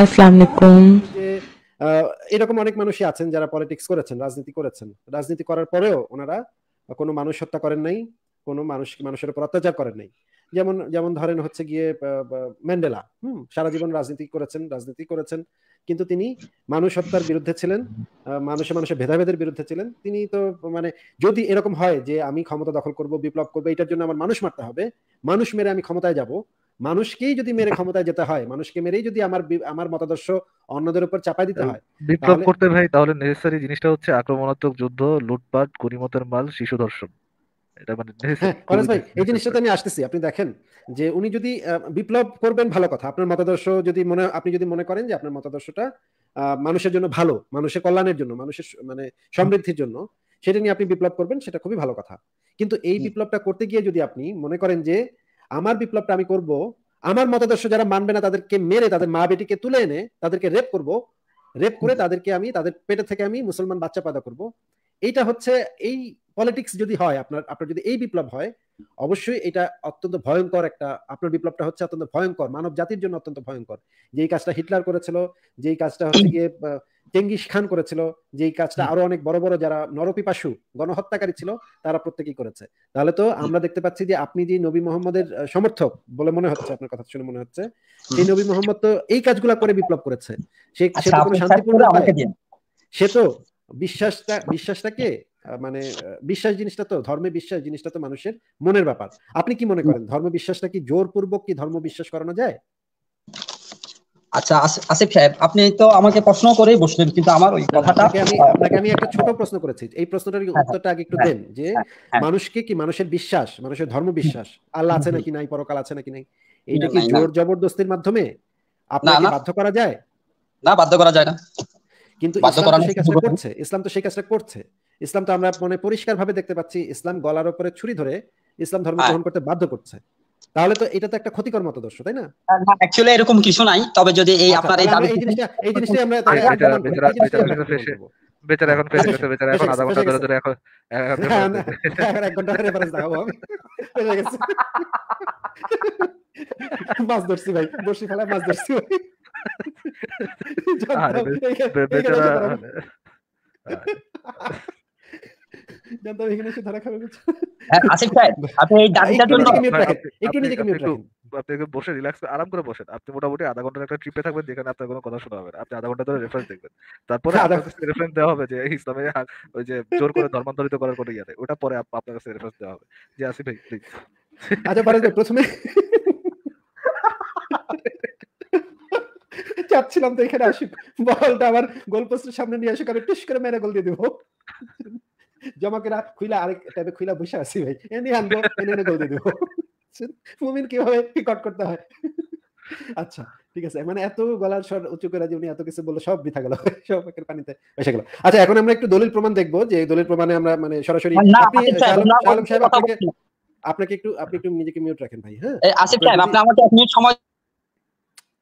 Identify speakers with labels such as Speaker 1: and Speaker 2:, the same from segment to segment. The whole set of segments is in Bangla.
Speaker 1: আসসালামু
Speaker 2: এরকম অনেক মানুষই আছেন যারা পলিটিক্স করেছেন রাজনীতি করেছেন রাজনীতি করার পরেও ওনারা কোনো মানুষ হত্যা করেন নাই কোনো মানুষ মানুষের উপর অত্যাচার করেন নাই যেমন যেমন ধরেন হচ্ছে গিয়ে ম্যান্ডেলা হুম সারা জীবন রাজনীতি করেছেন রাজনীতি করেছেন কিন্তু তিনি মানুষ হত্যার বিরুদ্ধে ছিলেন মানুষে মানুষের ভেদাভেদের বিরুদ্ধে ছিলেন তিনি তো মানে যদি এরকম হয় যে আমি ক্ষমতা দখল করব বিপ্লব করবো এটার জন্য আমার মানুষ মারতে হবে মানুষ মেরে আমি ক্ষমতায় যাব মানুষকেই যদি মেরে ক্ষমতায় যেতে হয় মানুষকে মেরেই যদি আমার আমার মতাদর্শ অন্যদের উপর চাপাই দিতে হয়
Speaker 3: বিপ্লব করতে ভাই তাহলে নেসেসারি জিনিসটা হচ্ছে আক্রমণাত্মক যুদ্ধ লুটপাট গরিমতের মাল শিশু দর্শন মানে হ্যাঁ,
Speaker 2: এই জিনিসটা আমি আসতেছি আপনি দেখেন যে উনি যদি বিপ্লব করবেন ভালো কথা আপনার মতাদর্শ যদি মনে আপনি যদি মনে করেন যে আপনার মতাদর্শটা মানুষের জন্য ভালো মানুষের কল্যাণের জন্য মানুষের মানে সমৃদ্ধির জন্য সেটা নিয়ে আপনি বিপ্লব করবেন সেটা খুবই ভালো কথা কিন্তু এই বিপ্লবটা করতে গিয়ে যদি আপনি মনে করেন যে আমার বিপ্লবটা আমি করব আমার মতাদর্শ যারা মানবে না তাদেরকে মেরে তাদের মা বেটিকে তুলে এনে তাদেরকে রেপ করব রেপ করে তাদেরকে আমি তাদের পেটে থেকে আমি মুসলমান বাচ্চা পাদা করব এইটা হচ্ছে এই পলিটিক্স যদি হয় আপনার আপনার যদি এই বিপ্লব হয় অবশ্যই এটা অত্যন্ত ভয়ঙ্কর একটা আপনার বিপ্লবটা হচ্ছে অত্যন্ত ভয়ঙ্কর মানব জাতির জন্য অত্যন্ত ভয়ঙ্কর যেই কাজটা হিটলার করেছিল যেই কাজটা হচ্ছে গিয়ে জেঙ্গিস খান করেছিল যে এই কাজটা আরো অনেক বড় বড় যারা নরপিপাসু গণহত্যাকারী ছিল তারা প্রত্যেকেই করেছে তাহলে তো আমরা দেখতে পাচ্ছি যে আপনি যে নবী মোহাম্মদের সমর্থক বলে মনে হচ্ছে আপনার কথা শুনে মনে হচ্ছে সেই নবী মোহাম্মদ তো এই কাজগুলো করে বিপ্লব করেছে সে আচ্ছা, তো শান্তিপূর্ণ সে তো বিশ্বাসটা বিশ্বাসটাকে মানে বিশ্বাস জিনিসটা তো ধর্মে বিশ্বাস জিনিসটা তো মানুষের মনের ব্যাপার আপনি কি মনে করেন ধর্ম বিশ্বাসটা কি জোরপূর্বক কি ধর্ম বিশ্বাস করানো যায়
Speaker 4: আচ্ছা আসিফ সাহেব আপনি তো আমাকে প্রশ্ন বসলেন কিন্তু আমার ওই কথাটা আপনাকে আমি
Speaker 2: একটা ছোট প্রশ্ন করেছি এই প্রশ্নটার হ্যাঁ, হ্যাঁ, উত্তরটা আগে একটু হ্যাঁ, দেন যে মানুষকে কি মানুষের বিশ্বাস মানুষের ধর্ম বিশ্বাস আল্লাহ আছে নাকি নাই পরকাল আছে নাকি নাই এইটা কি জোর জবরদস্তির মাধ্যমে আপনাকে বাধ্য করা যায় না বাধ্য করা যায় না কিন্তু ইসলাম সেই কাজটা করছে ইসলাম তো সেই কাজটা করছে ইসলাম তো আমরা মনে ভাবে দেখতে পাচ্ছি ইসলাম গলার উপরে ছুরি ধরে ইসলাম ধর্ম গ্রহণ করতে বাধ্য করছে তাহলে তো এটা তো একটা ক্ষতিকর মতাদর্শ তাই না
Speaker 4: অ্যাকচুয়ালি এরকম কিছু নাই তবে যদি এই
Speaker 3: আপনার এই দাবি এই জিনিসটা এই আমরা
Speaker 2: বেচারা এখন ফেসে গেছে বেচারা
Speaker 3: এখন আধা ঘন্টা ধরে ধরে এখন এক ঘন্টা দেখাবো আমি
Speaker 2: গেছে মাছ ধরছি ভাই বসি খেলায় মাছ ধরছি ভাই জানতাম এখানে এসে ধরা খাবে
Speaker 4: হ্যাঁ, আচ্ছা, আচ্ছা,
Speaker 3: আচ্ছা, বসে রিল্যাক্স আরাম করে আপনি মোটামুটি একটা ট্রিপে আপনার কোনো কথা শোনা হবে আপনি আধা ঘন্টা রেফারেন্স তারপরে হবে ওই যে জোর করে ধর্মান্তরিত করার ওটা পরে
Speaker 2: চাচ্ছিলাম তো এখানে আসি বলটা আবার গোলপোস্টের সামনে নিয়ে আসি কারণ টিস করে মেরে গোল দিয়ে দেবো জমাকেরা খুইলা আরেক টাইপে খুইলা বসে আছি ভাই এনে আনবো এনে এনে গোল দিয়ে দেবো মুমিন কিভাবে কট করতে হয় আচ্ছা ঠিক আছে মানে এত গলার স্বর উঁচু করে যে উনি এত কিছু বললো সব বৃথা গেল সব একের পানিতে বসে গেল আচ্ছা এখন আমরা একটু দলিল প্রমাণ দেখবো যে দলিল প্রমাণে আমরা মানে সরাসরি আপনাকে আপনাকে একটু আপনি একটু নিজেকে মিউট রাখেন ভাই হ্যাঁ আসিফ সাহেব আপনি আমাকে এক মিনিট সময়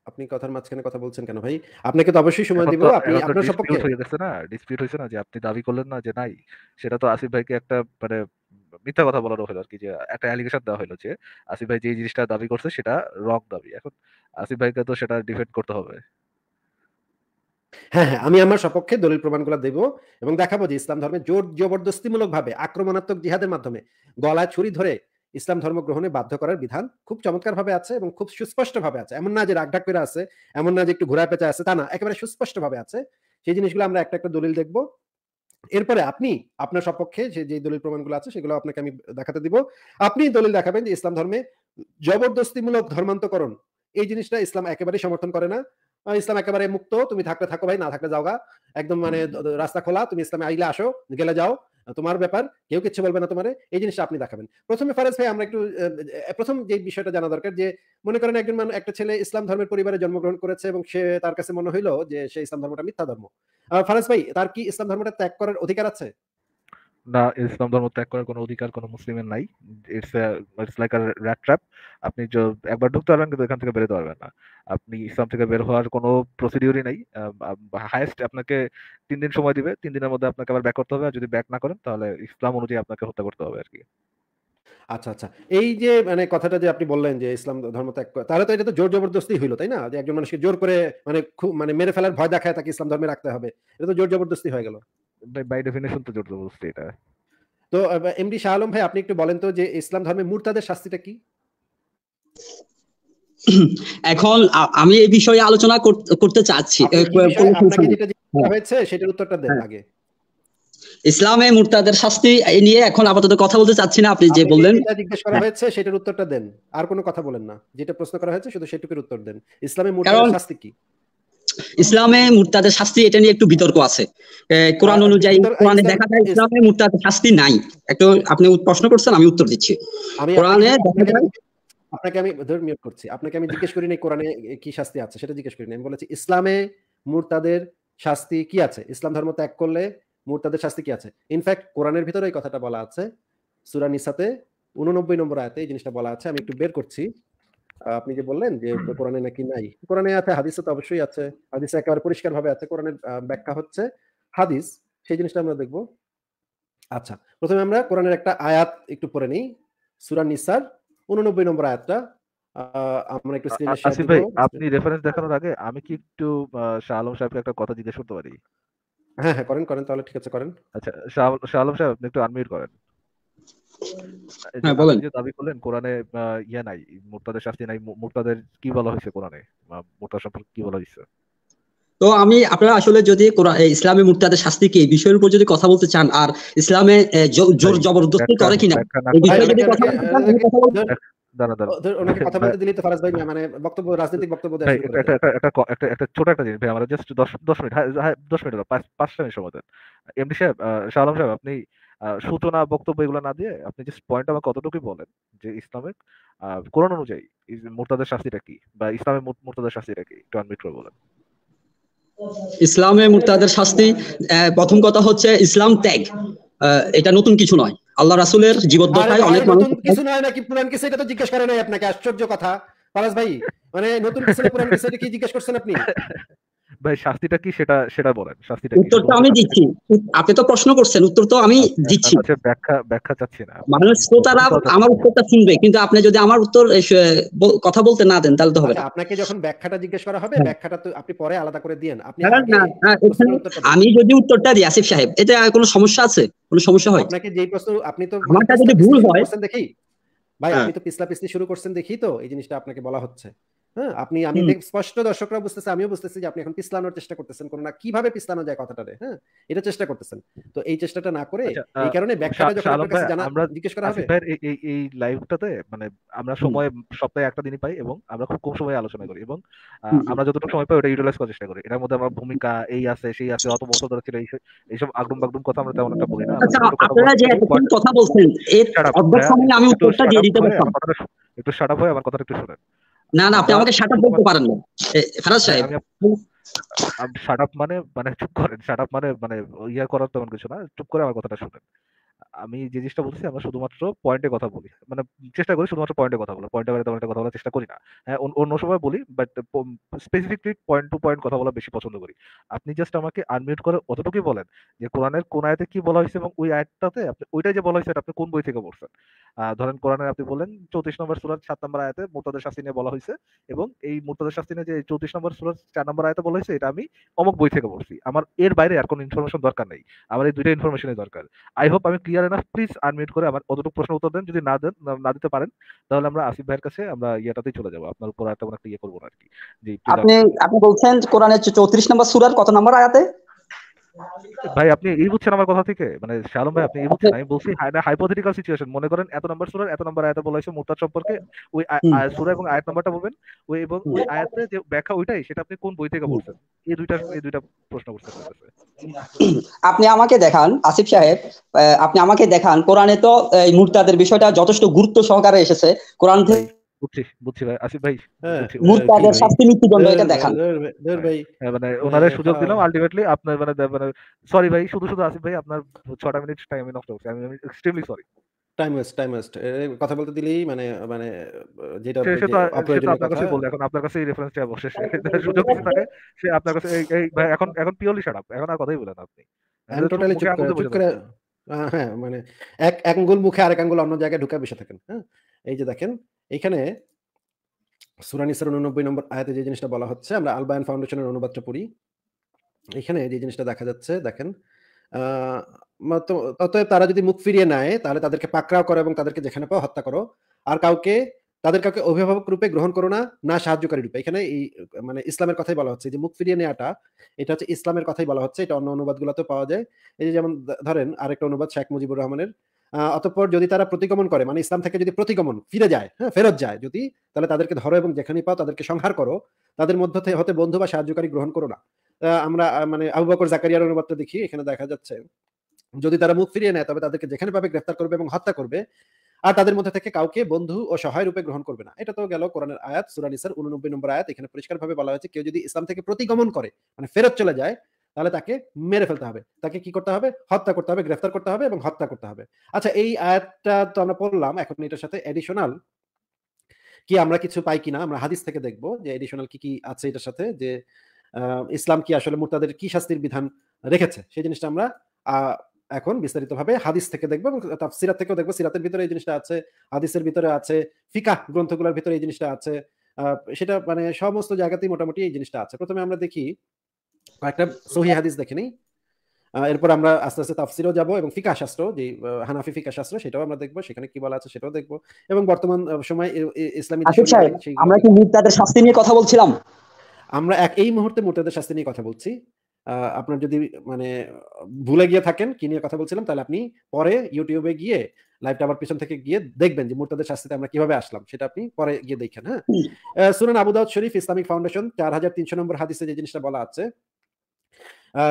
Speaker 2: আপনি কথার মাঝখানে কথা বলছেন কেন ভাই আপনাকে তো অবশ্যই সময় দিব আপনি আপনার হয়ে গেছে না ডিসপিউট হয়েছে না যে আপনি দাবি করলেন না যে
Speaker 3: নাই সেটা তো আসিফ ভাইকে একটা মানে মিথ্যা কথা হলো আর কি যে একটা অ্যালিগেশন দেওয়া হলো যে আসিফ ভাই যে জিনিসটা দাবি করছে সেটা রং দাবি এখন আসিফ ভাইকে তো সেটা ডিফেন্ড করতে হবে
Speaker 2: হ্যাঁ হ্যাঁ আমি আমার সপক্ষে দলিল প্রমাণগুলো দেব এবং দেখাবো যে ইসলাম ধর্মে জোর জবরদস্তিমূলক ভাবে আক্রমণাত্মক জিহাদের মাধ্যমে গলায় ছুরি ধরে ইসলাম ধর্ম গ্রহণে বাধ্য করার বিধান খুব চমৎকার ভাবে আছে এবং খুব সুস্পষ্ট ভাবে আছে এমন না যে রাগ পেরা আছে এমন না যে একটু ঘোরা পেঁচা আছে তা না একেবারে সুস্পষ্ট ভাবে আছে সেই জিনিসগুলো আমরা একটা একটা দলিল দেখব এরপরে আপনি আপনার সপক্ষে যে যে দলিল প্রমাণগুলো আছে সেগুলো আপনাকে আমি দেখাতে দিব আপনি দলিল দেখাবেন যে ইসলাম ধর্মে জবরদস্তিমূলক ধর্মান্তকরণ এই জিনিসটা ইসলাম একেবারেই সমর্থন করে না ইসলাম একেবারে মুক্ত তুমি থাকলে থাকো ভাই না থাকলে যাওগা একদম মানে রাস্তা খোলা তুমি ইসলামে আইলে আসো গেলে যাও তোমার ব্যাপার কেউ কিছু বলবে না তোমার এই জিনিসটা আপনি দেখাবেন প্রথমে ফারেজ ভাই আমরা একটু প্রথম যে বিষয়টা জানা দরকার যে মনে করেন একজন মানুষ একটা ছেলে ইসলাম ধর্মের পরিবারে জন্মগ্রহণ করেছে এবং সে তার কাছে মনে হইলো যে সে ইসলাম ধর্মটা মিথ্যা ধর্ম ফারেজ ভাই তার কি ইসলাম ধর্মটা ত্যাগ করার অধিকার আছে
Speaker 3: না ইসলাম ধর্ম ত্যাগ করার কোনো অধিকার কোনো মুসলিমের নাই it's it's like a rat trap আপনি যে একবার ঢুকতে পারবেন কিন্তু এখান থেকে বেরোতে পারবেন না আপনি ইসলাম থেকে বের হওয়ার কোনো প্রসিডিউরই নাই হায়েস্ট আপনাকে তিন দিন সময় দিবে তিন দিনের মধ্যে আপনাকে আবার ব্যাক করতে হবে আর যদি ব্যাক না করেন তাহলে ইসলাম অনুযায়ী আপনাকে হত্যা করতে হবে আর কি আচ্ছা আচ্ছা এই
Speaker 2: যে মানে কথাটা যে আপনি বললেন যে ইসলাম ধর্ম ত্যাগ করে তাহলে তো এটা তো জোর জবরদস্তি হইলো তাই না যে একজন মানুষকে জোর করে মানে খুব মানে মেরে ফেলার ভয় দেখায় তাকে ইসলাম ধর্মে রাখতে হবে এটা তো জোর জবরদস্তি হয়ে গেল বাই ডেফিনেশন তো
Speaker 4: জোরজবরদস্তি এটা
Speaker 2: তো এমডি শাহ আলম ভাই আপনি একটু বলেন তো যে ইসলাম ধর্মে মুরতাদের শাস্তিটা কি
Speaker 4: এখন আমি এই বিষয়ে আলোচনা করতে চাচ্ছি হ্যাঁ।
Speaker 2: হয়েছে সেটার উত্তরটা দেন হ্যাঁ। আগে
Speaker 4: ইসলামে মুরতাদের শাস্তি নিয়ে এখন আপাতত কথা বলতে চাচ্ছি না আপনি যে বললেন
Speaker 2: জিজ্ঞেস করা হ্যাঁ। হয়েছে সেটার উত্তরটা দেন আর কোনো কথা বলেন না যেটা প্রশ্ন করা হয়েছে শুধু সেটুকুর উত্তর দেন ইসলামে মুরতাদের শাস্তি কি
Speaker 4: ইসলামে মুরতাদের শাস্তি এটা নিয়ে একটু বিতর্ক আছে কোরআন অনুযায়ী কোরআনে দেখা যায় ইসলামে মুরতাদের শাস্তি নাই একটু আপনি প্রশ্ন করছেন আমি উত্তর দিচ্ছি কোরআনে দেখা যায়
Speaker 2: আপনাকে আমি ধর মিউট করছি আপনাকে আমি জিজ্ঞেস করি নাই কোরআনে কি শাস্তি আছে সেটা জিজ্ঞেস করি নাই আমি বলেছি ইসলামে মুরতাদের শাস্তি কি আছে ইসলাম ধর্ম ত্যাগ করলে মুরতাদের শাস্তি কি আছে ইনফ্যাক্ট কোরআনের ভিতরে এই কথাটা বলা আছে সূরা নিসাতে 89 নম্বর আয়াতে এই জিনিসটা বলা আছে আমি একটু বের করছি আপনি যে বললেন যে কোরআনে নাকি নাই কোরআনে আছে হাদিসে তো অবশ্যই আছে হাদিসে একেবারে পরিষ্কার ভাবে আছে কোরআনের ব্যাখ্যা হচ্ছে হাদিস সেই জিনিসটা আমরা দেখব আচ্ছা প্রথমে আমরা কোরআনের একটা আয়াত একটু পড়ে নিই সূরা নিসার উননব্বই নম্বর আয়াতটা আমরা একটু স্ক্রিনে শেয়ার আপনি রেফারেন্স দেখানোর আগে আমি কি একটু শাহ আলম সাহেবকে একটা কথা জিজ্ঞেস করতে পারি হ্যাঁ হ্যাঁ করেন করেন তাহলে ঠিক আছে করেন আচ্ছা
Speaker 3: শাহ আলম সাহেব একটু আনমিউট করেন হ্যাঁ, দাবি করলেন কোরআনে ইয়া নাই শাস্তি নাই কি বলা হয়েছে কোরআনে সম্পর্কে কি বলা হয়েছে
Speaker 4: তো আমি আপনারা আসলে যদি ইসলামে মুক্তাদের শাস্তি কি বিষয়ের উপর যদি কথা বলতে চান আর ইসলামে জোর জবরদস্তি করে কিনা
Speaker 2: মানে রাজনৈতিক বক্তব্য
Speaker 4: একটা
Speaker 3: ছোট একটা জিনিস আমরা জাস্ট মিনিট দশ মিনিট 5 হ্যাঁ, হ্যাঁ, মিনিট সময় দেন সাহেব সাহেব আপনি সূচনা বক্তব্য এগুলো না দিয়ে আপনি জাস্ট পয়েন্ট আমাকে কতটুকুই বলেন যে ইসলামের কোরআন অনুযায়ী মোর্তাদের শাস্তিটা কি বা ইসলামের মোর্তাদের শাস্তিটা কি একটু আনমিট করে বলেন
Speaker 4: ইসলামে মুরতাদের শাস্তি প্রথম কথা হচ্ছে ইসলাম ত্যাগ এটা নতুন কিছু নয় আল্লাহ রাসুলের জীবদ্দশায় অনেক মানুষ
Speaker 2: কিছু নয় নাকি পুরান কিছু এটা তো জিজ্ঞেস করে নাই আপনাকে আশ্চর্য কথা পলাশ ভাই মানে নতুন কিছু পুরান কিছু কি জিজ্ঞেস করছেন আপনি
Speaker 4: ভাই শাস্তিটা কি সেটা সেটা বলেন শাস্তিটা উত্তরটা আমি দিচ্ছি আপনি তো প্রশ্ন করছেন উত্তর তো আমি আচ্ছা, আচ্ছা, দিচ্ছি আচ্ছা, ব্যাখ্যা ব্যাখ্যা চাচ্ছি না মানে শ্রোতারা আমার উত্তরটা শুনবে কিন্তু আপনি যদি আমার উত্তর কথা বলতে না দেন তাহলে তো হবে
Speaker 2: আপনাকে যখন ব্যাখ্যাটা জিজ্ঞেস করা হবে হ্যাঁ। ব্যাখ্যাটা তো আপনি পরে আলাদা করে দিয়েন
Speaker 4: আপনি আমি যদি উত্তরটা দিই আসিফ সাহেব এটা কোনো সমস্যা আছে কোনো সমস্যা হয় আপনাকে
Speaker 2: যেই প্রশ্ন আপনি তো আমারটা যদি ভুল হয় দেখি ভাই আপনি হ্যাঁ। তো পিছলা পিছলি শুরু করছেন দেখি তো এই জিনিসটা আপনাকে বলা হচ্ছে হ্যাঁ আপনি আমি স্পষ্ট দর্শকরা বুঝতেছে আমিও বুঝতেছি যে আপনি এখন পিছলানোর চেষ্টা করতেছেন কোন না কিভাবে পিছলানো যায় কথাটারে হ্যাঁ এটা চেষ্টা করতেছেন তো এই চেষ্টাটা না করে আচ্ছা, এই কারণে ব্যাখ্যাটা যখন আপনার কাছে জানা আমরা জিজ্ঞেস করা হবে
Speaker 3: এই এই লাইভটাতে মানে আমরা সময় সপ্তাহে একটা দিনই পাই এবং আমরা খুব কম আলোচনা করি এবং আমরা যতটুকু সময় পাই ওটা ইউটিলাইজ করার চেষ্টা করি এটার মধ্যে আমার ভূমিকা এই আছে সেই আছে অত বছর ধরে ছিল এইসব আগ্রম বাগ্রম কথা আমরা তেমন একটা বলি
Speaker 4: না আচ্ছা, আপনারা যে এতক্ষণ কথা বলছেন এর অর্ধেক হ্যাঁ, সময় আমি উত্তরটা দিয়ে দিতে পারতাম
Speaker 3: একটু শাট আপ হয় আমার কথাটা একটু শুনেন
Speaker 4: না না আপনি আমাকে শাট আপ বলতে পারেন না
Speaker 3: ফরাজ সাহেব শাট আপ মানে মানে চুপ করেন শাট আপ মানে মানে ইয়া করার তেমন কিছু না চুপ করে আমার কথাটা শুনেন আমি যে জিনিসটা বলছি আমরা শুধুমাত্র পয়েন্টে কথা বলি মানে চেষ্টা করি শুধুমাত্র পয়েন্টে কথা বলা পয়েন্টে বাইরে পয়েন্টে কথা বলার চেষ্টা করি না হ্যাঁ অন্য সময় বলি but specifically point to point কথা বলা বেশি পছন্দ করি আপনি জাস্ট আমাকে আনমিউট করে অতটুকুই বলেন যে কোরআনের কোন আয়তে কি বলা হয়েছে এবং ওই আয়টাতে আপনি ওইটা যে বলা হয়েছে আপনি কোন বই থেকে পড়ছেন ধরেন কোরআনের আপনি বলেন চৌত্রিশ নম্বর সুরার সাত নম্বর আয়াতে মোর্তাদের শাস্তি নিয়ে বলা হয়েছে এবং এই মোর্তাদের শাস্তি নিয়ে যে চৌত্রিশ নম্বর সুরার চার নম্বর আয়তে বলা হয়েছে এটা আমি অমুক বই থেকে পড়ছি আমার এর বাইরে আর কোনো ইনফরমেশন দরকার নেই আমার এই দুইটা ইনফরমেশনের দরকার আই হোপ আমি ক্লিয়ার এনাফ প্লিজ আনমিউট করে আমার কতটুকু প্রশ্ন উত্তর দেন যদি না দেন না দিতে পারেন তাহলে আমরা আসিফ ভাইয়ের কাছে আমরা ইয়াটাতেই চলে যাবো আপনার উপর আর তেমন একটা ইয়ে করবো না আরকি আপনি আপনি বলছেন
Speaker 4: কোরআনের চৌত্রিশ নম্বর সুরার কত নম্বর আয়াতে
Speaker 3: ভাই আপনি এই বুঝছেন আমার কথা থেকে মানে শালম ভাই আপনি এই বুঝছেন আমি বলছি হাইপোথেটিক্যাল সিচুয়েশন মনে করেন এত নাম্বার সুরার এত নাম্বার আয়াত বলা হয়েছে মুরতাদ সম্পর্কে ওই সুরা এবং আয়াত নাম্বারটা বলবেন ওই এবং ওই আয়াতে যে ব্যাখ্যা ওইটাই সেটা আপনি কোন বই থেকে বলছেন এই দুইটা এই দুইটা প্রশ্ন করতে
Speaker 4: আপনি আমাকে দেখান আসিফ সাহেব আপনি আমাকে দেখান কোরআনে তো এই মুরতাদের বিষয়টা যথেষ্ট গুরুত্ব সহকারে এসেছে কোরআন থেকে
Speaker 3: বুঝছি বুঝছি ভাই আসিফ ভাই হ্যাঁ। মুরতাদের শাস্তি মৃত্যুদণ্ড এটা দেখান
Speaker 2: ভাই হ্যাঁ, মানে ওনারে হ্যাঁ, সুযোগ দিলাম
Speaker 3: আলটিমেটলি আপনার মানে মানে সরি ভাই শুধু শুধু আসিফ ভাই আপনার 6টা মিনিট টাইম নষ্ট হচ্ছে আমি extremely sorry
Speaker 2: time waste time waste কথা বলতে দিলেই মানে মানে যেটা আপনার কাছে বললে
Speaker 3: এখন আপনার কাছে এই রেফারেন্সটা অবশ্যই সুযোগ থাকে সে আপনার কাছে এই ভাই এখন এখন পিওরলি শাট আপ এখন আর কথাই বলেন আপনি
Speaker 2: আমি টোটালি চুপ করে হ্যাঁ মানে এক এক আঙ্গুল মুখে আরেক আঙ্গুল অন্য জায়গায় ঢুকে বসে থাকেন হ্যাঁ এই যে দেখেন এখানে সুরানিসার উননব্বই নম্বর আয়াতে যে জিনিসটা বলা হচ্ছে আমরা আলবায়ান ফাউন্ডেশনের অনুবাদটা পড়ি এখানে যে জিনিসটা দেখা যাচ্ছে দেখেন অতএব তারা যদি মুখ ফিরিয়ে নেয় তাহলে তাদেরকে পাকড়াও করো এবং তাদেরকে যেখানে পাও হত্যা করো আর কাউকে তাদের কাউকে অভিভাবক রূপে গ্রহণ করো না না সাহায্যকারী রূপে এখানে এই মানে ইসলামের কথাই বলা হচ্ছে যে মুখ ফিরিয়ে নেওয়াটা এটা হচ্ছে ইসলামের কথাই বলা হচ্ছে এটা অন্য অনুবাদগুলোতে পাওয়া যায় এই যে যেমন ধরেন আরেকটা অনুবাদ শেখ মুজিবুর রহমানের অতঃপর যদি তারা প্রতিগমন করে মানে ইসলাম থেকে যদি প্রতিগমন ফিরে যায় হ্যাঁ ফেরত যায় যদি তাহলে তাদেরকে ধরো এবং যেখানে পাও তাদেরকে সংহার করো তাদের মধ্য থেকে হতে বন্ধু বা সাহায্যকারী গ্রহণ করো না আমরা মানে আবু বকর জাকারিয়ার অনুবাদটা দেখি এখানে দেখা যাচ্ছে যদি তারা মুখ ফিরিয়ে নেয় তবে তাদেরকে যেখানে পাবে গ্রেফতার করবে এবং হত্যা করবে আর তাদের মধ্যে থেকে কাউকে বন্ধু ও সহায় রূপে গ্রহণ করবে না এটা তো গেল কোরআনের আয়াত সুরানিসার উননব্বই নম্বর আয়াত এখানে পরিষ্কারভাবে বলা হয়েছে কেউ যদি ইসলাম থেকে প্রতিগমন করে মানে ফেরত চলে যায় তাহলে তাকে মেরে ফেলতে হবে তাকে কি করতে হবে হত্যা করতে হবে গ্রেফতার করতে হবে এবং হত্যা করতে হবে আচ্ছা এই আয়াতটা তো আমরা পড়লাম এখন এটার সাথে এডিশনাল কি আমরা কিছু পাই কিনা আমরা হাদিস থেকে দেখব যে এডিশনাল কি কি আছে এটার সাথে যে ইসলাম কি আসলে মুরতাদের কি শাস্তির বিধান রেখেছে সেই জিনিসটা আমরা এখন বিস্তারিতভাবে হাদিস থেকে দেখবো এবং সিরাত থেকেও দেখবো সিরাতের ভিতরে এই জিনিসটা আছে হাদিসের ভিতরে আছে ফিকা গ্রন্থগুলোর ভিতরে এই জিনিসটা আছে সেটা মানে সমস্ত জায়গাতেই মোটামুটি এই জিনিসটা আছে প্রথমে আমরা দেখি কয়েকটা সহি হাদিস দেখে নিই এরপর আমরা আস্তে আস্তে তাফসিরও যাব এবং ফিকা শাস্ত্র যে হানাফি ফিকা শাস্ত্র সেটাও আমরা দেখবো সেখানে কি বলা আছে সেটাও দেখবো এবং বর্তমান সময় ইসলামী আমরা
Speaker 4: কি মুরতাদের শাস্তি নিয়ে কথা বলছিলাম
Speaker 2: আমরা এক এই মুহূর্তে মুরতাদের শাস্তি নিয়ে কথা বলছি আপনার যদি মানে ভুলে গিয়ে থাকেন কি নিয়ে কথা বলছিলাম তাহলে আপনি পরে ইউটিউবে গিয়ে লাইভটা আবার পিছন থেকে গিয়ে দেখবেন যে মুরতাদের শাস্তিতে আমরা কিভাবে আসলাম সেটা আপনি পরে গিয়ে দেখেন হ্যাঁ সুনান আবু দাউদ শরীফ ইসলামিক ফাউন্ডেশন চার হাজার তিনশো নম্বর হাদিসে যে জিনিসটা বলা আছে